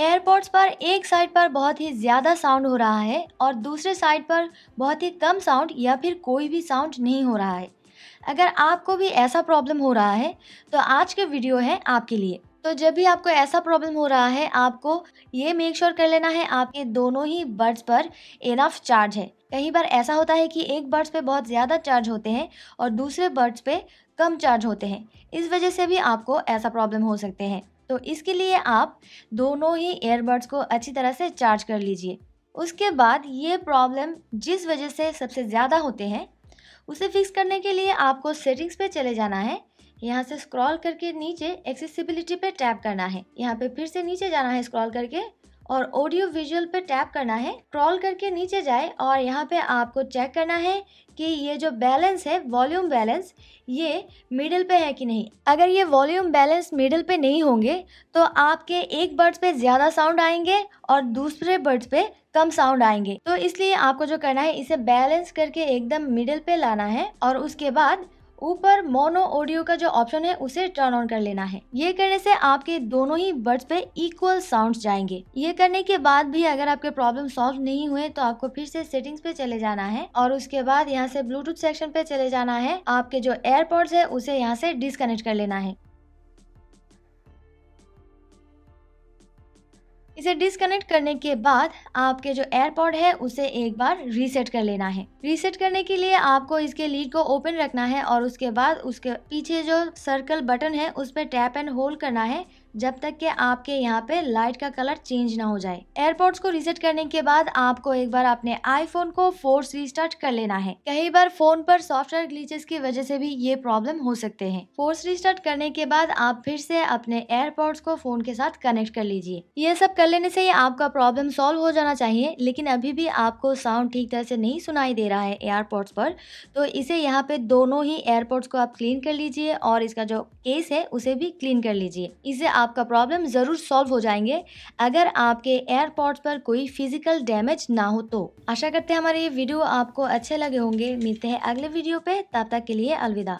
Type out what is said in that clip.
airports पर एक side पर बहुत ही ज़्यादा साउंड हो रहा है और दूसरे साइड पर बहुत ही कम साउंड या फिर कोई भी साउंड नहीं हो रहा है अगर आपको भी ऐसा प्रॉब्लम हो रहा है तो आज के वीडियो है आपके लिए तो जब भी आपको ऐसा प्रॉब्लम हो रहा है आपको ये मेक श्योर sure कर लेना है आपके दोनों ही बर्ड्स पर इनफ चार्ज है कई बार ऐसा होता है कि एक बर्ड्स पे बहुत ज़्यादा चार्ज होते हैं और दूसरे बर्ड्स पे कम चार्ज होते हैं इस वजह से भी आपको ऐसा प्रॉब्लम हो सकते हैं तो इसके लिए आप दोनों ही एयरबड्स को अच्छी तरह से चार्ज कर लीजिए उसके बाद ये प्रॉब्लम जिस वजह से सबसे ज़्यादा होते हैं उसे फिक्स करने के लिए आपको सेटिंग्स पे चले जाना है यहाँ से स्क्रॉल करके नीचे एक्सेसिबिलिटी पे टैप करना है यहाँ पे फिर से नीचे जाना है स्क्रॉल करके और ऑडियो विजुअल पे टैप करना है क्रॉल करके नीचे जाए और यहाँ पे आपको चेक करना है कि ये जो बैलेंस है वॉल्यूम बैलेंस ये मिडल पे है कि नहीं अगर ये वॉल्यूम बैलेंस मिडल पे नहीं होंगे तो आपके एक बर्ड्स पे ज़्यादा साउंड आएंगे और दूसरे बर्ड्स पे कम साउंड आएंगे तो इसलिए आपको जो करना है इसे बैलेंस करके एकदम मिडल पे लाना है और उसके बाद ऊपर मोनो ऑडियो का जो ऑप्शन है उसे टर्न ऑन कर लेना है ये करने से आपके दोनों ही बर्ड्स पे इक्वल साउंड्स जाएंगे ये करने के बाद भी अगर आपके प्रॉब्लम सॉल्व नहीं हुए तो आपको फिर से सेटिंग्स पे चले जाना है और उसके बाद यहाँ से ब्लूटूथ सेक्शन पे चले जाना है आपके जो एयरपोर्ट्स है उसे यहाँ से डिसकनेक्ट कर लेना है इसे डिसकनेक्ट करने के बाद आपके जो एयरपॉड है उसे एक बार रीसेट कर लेना है रीसेट करने के लिए आपको इसके लीड को ओपन रखना है और उसके बाद उसके पीछे जो सर्कल बटन है उस पर टैप एंड होल्ड करना है जब तक के आपके यहाँ पे लाइट का कलर चेंज ना हो जाए एयरपोर्ट्स को रिसेट करने के बाद आपको एक बार अपने आईफोन को फोर्स रिस्टार्ट कर लेना है कई बार फोन पर सॉफ्टवेयर ग्लीचेस की वजह से भी ये प्रॉब्लम हो सकते हैं फोर्स रिस्टार्ट करने के बाद आप फिर से अपने एयरपोर्ट्स को फोन के साथ कनेक्ट कर लीजिए ये सब कर लेने से ही आपका प्रॉब्लम सॉल्व हो जाना चाहिए लेकिन अभी भी आपको साउंड ठीक तरह से नहीं सुनाई दे रहा है एयरपोर्ट्स पर तो इसे यहाँ पे दोनों ही एयरपोर्ट्स को आप क्लीन कर लीजिए और इसका जो केस है उसे भी क्लीन कर लीजिए इसे आप आपका प्रॉब्लम ज़रूर सॉल्व हो जाएंगे अगर आपके एयरपोर्ट पर कोई फिजिकल डैमेज ना हो तो आशा करते हैं हमारे ये वीडियो आपको अच्छे लगे होंगे मिलते हैं अगले वीडियो पे तब तक के लिए अलविदा